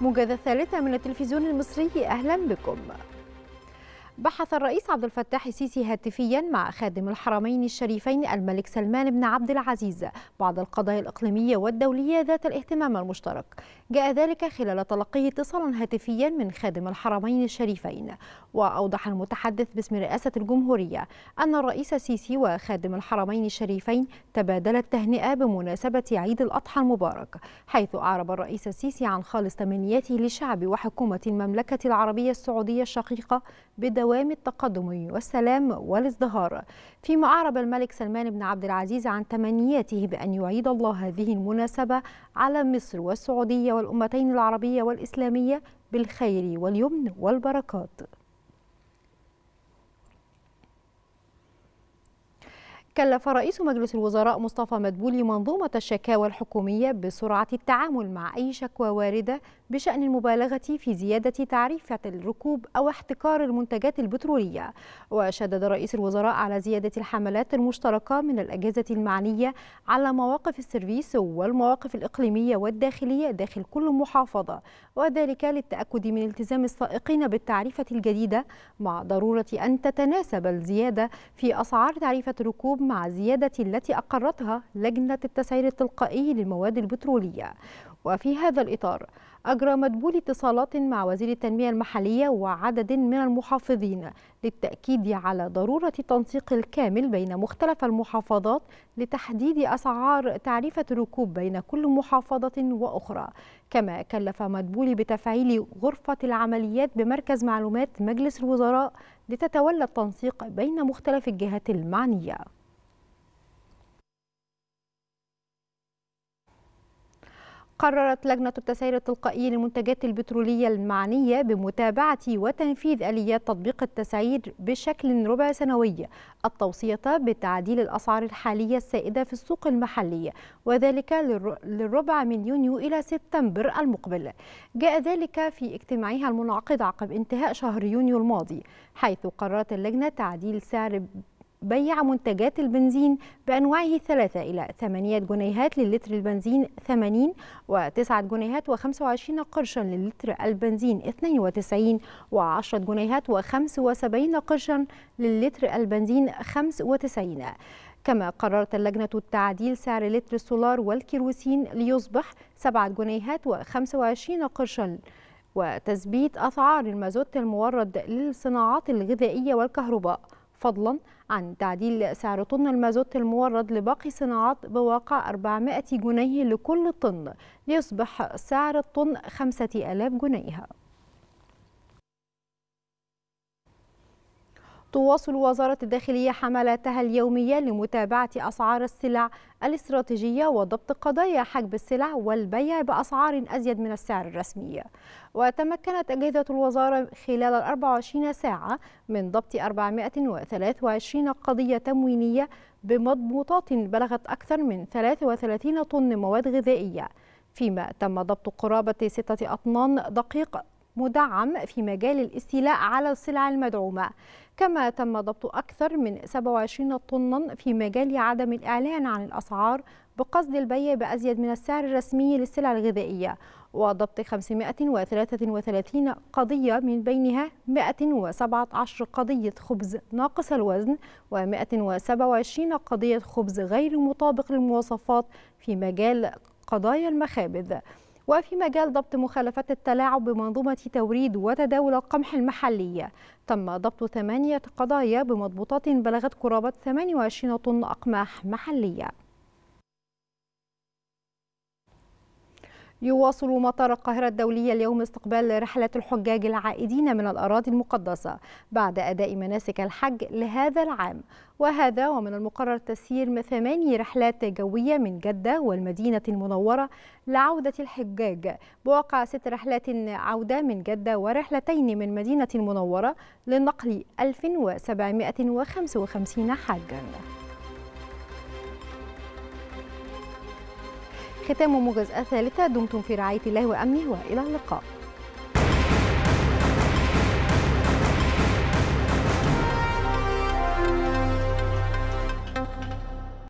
موجزة ثالثة من التلفزيون المصري أهلا بكم بحث الرئيس عبد الفتاح السيسي هاتفيا مع خادم الحرمين الشريفين الملك سلمان بن عبد العزيز بعض القضايا الإقليمية والدولية ذات الاهتمام المشترك جاء ذلك خلال تلقيه اتصالا هاتفيا من خادم الحرمين الشريفين وأوضح المتحدث باسم رئاسة الجمهورية أن الرئيس السيسي وخادم الحرمين الشريفين تبادلا التهنئة بمناسبة عيد الأضحى المبارك حيث أعرب الرئيس السيسي عن خالص تمنياته لشعب وحكومة المملكة العربية السعودية الشقيقة بدو دوام التقدم والسلام والازدهار فيما أعرب الملك سلمان بن عبد العزيز عن تمنياته بأن يعيد الله هذه المناسبة على مصر والسعودية والأمتين العربية والإسلامية بالخير واليمن والبركات كلف رئيس مجلس الوزراء مصطفى مدبولي منظومة الشكاوى الحكومية بسرعة التعامل مع أي شكوى واردة بشأن المبالغة في زيادة تعريفة الركوب أو احتكار المنتجات البترولية وشدد رئيس الوزراء على زيادة الحملات المشتركة من الأجهزة المعنية على مواقف السيرفيس والمواقف الإقليمية والداخلية داخل كل محافظة وذلك للتأكد من التزام السائقين بالتعريفة الجديدة مع ضرورة أن تتناسب الزيادة في أسعار تعريفة الركوب مع زيادة التي أقرتها لجنة التسعير التلقائي للمواد البترولية وفي هذا الإطار أجرى مدبول اتصالات مع وزير التنمية المحلية وعدد من المحافظين للتأكيد على ضرورة التنسيق الكامل بين مختلف المحافظات لتحديد أسعار تعريفة الركوب بين كل محافظة وأخرى كما كلف مدبول بتفعيل غرفة العمليات بمركز معلومات مجلس الوزراء لتتولى التنسيق بين مختلف الجهات المعنيه قررت لجنة التسعير التلقائي للمنتجات البترولية المعنية بمتابعة وتنفيذ آليات تطبيق التسعير بشكل ربع سنوي التوصية بتعديل الأسعار الحالية السائدة في السوق المحلية وذلك للربع من يونيو إلى سبتمبر المقبل جاء ذلك في اجتماعها المنعقد عقب انتهاء شهر يونيو الماضي حيث قررت اللجنة تعديل سعر بيع منتجات البنزين بأنواعه ثلاثة إلى 8 جنيهات للتر البنزين 80 و9 جنيهات و25 قرشا للتر البنزين 92 و10 جنيهات و75 قرشا للتر البنزين 95 كما قررت اللجنة التعديل سعر لتر السولار والكيروسين ليصبح 7 جنيهات و25 قرشا وتثبيت أسعار المازوت المورد للصناعات الغذائية والكهرباء فضلا عن تعديل سعر طن المازوت المورد لباقي الصناعات بواقع 400 جنيه لكل طن ليصبح سعر الطن 5000 جنيه تواصل وزارة الداخلية حملاتها اليومية لمتابعة أسعار السلع الاستراتيجية وضبط قضايا حجب السلع والبيع بأسعار أزيد من السعر الرسمي وتمكنت أجهزة الوزارة خلال ال 24 ساعة من ضبط 423 قضية تموينية بمضبوطات بلغت أكثر من 33 طن مواد غذائية فيما تم ضبط قرابة ستة أطنان دقيق مدعم في مجال الاستيلاء على السلع المدعومة كما تم ضبط أكثر من 27 طنا في مجال عدم الإعلان عن الأسعار بقصد البيع بأزيد من السعر الرسمي للسلع الغذائية وضبط 533 قضية من بينها 117 قضية خبز ناقص الوزن و127 قضية خبز غير مطابق للمواصفات في مجال قضايا المخابز وفي مجال ضبط مخالفات التلاعب بمنظومة توريد وتداول القمح المحلي تم ضبط ثمانية قضايا بمضبوطات بلغت قرابة 28 طن أقماح محلية يواصل مطار القاهرة الدولية اليوم استقبال رحلة الحجاج العائدين من الأراضي المقدسة بعد أداء مناسك الحج لهذا العام وهذا ومن المقرر تسيير ثماني رحلات جوية من جدة والمدينة المنورة لعودة الحجاج بواقع ست رحلات عودة من جدة ورحلتين من مدينة المنورة لنقل 1755 حجاً ختام موجز الثالثة دمتم في رعاية الله وأمنه وإلى اللقاء